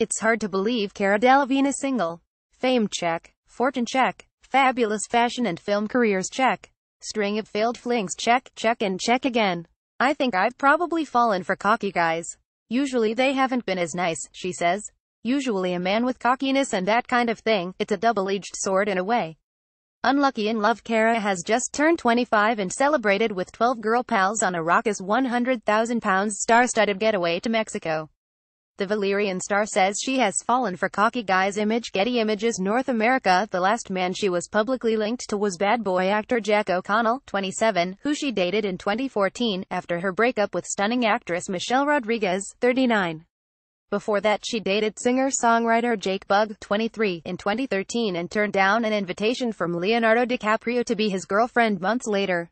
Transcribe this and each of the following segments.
It's hard to believe Cara Delevingne single. Fame check. Fortune check. Fabulous fashion and film careers check. String of failed flings check, check and check again. I think I've probably fallen for cocky guys. Usually they haven't been as nice, she says. Usually a man with cockiness and that kind of thing, it's a double-edged sword in a way. Unlucky in Love Cara has just turned 25 and celebrated with 12 girl pals on a raucous £100,000 star-studded getaway to Mexico. The Valerian star says she has fallen for cocky guy's image. Getty Images North America The last man she was publicly linked to was bad boy actor Jack O'Connell, 27, who she dated in 2014, after her breakup with stunning actress Michelle Rodriguez, 39. Before that she dated singer-songwriter Jake Bug, 23, in 2013 and turned down an invitation from Leonardo DiCaprio to be his girlfriend months later.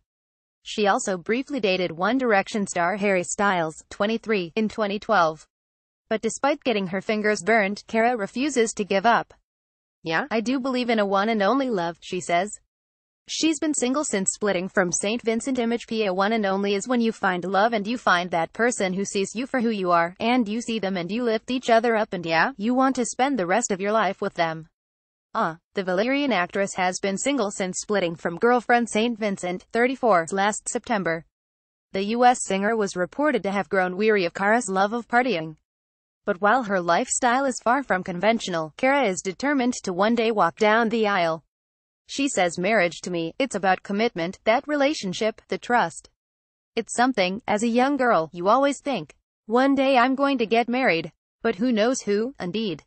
She also briefly dated One Direction star Harry Styles, 23, in 2012. But despite getting her fingers burned, Kara refuses to give up. Yeah, I do believe in a one and only love, she says. She's been single since splitting from St. Vincent Image P. A one and only is when you find love and you find that person who sees you for who you are, and you see them and you lift each other up and yeah, you want to spend the rest of your life with them. Uh, the Valerian actress has been single since splitting from girlfriend St. Vincent, 34, last September. The U.S. singer was reported to have grown weary of Kara's love of partying. But while her lifestyle is far from conventional, Kara is determined to one day walk down the aisle. She says marriage to me, it's about commitment, that relationship, the trust. It's something, as a young girl, you always think. One day I'm going to get married. But who knows who, indeed.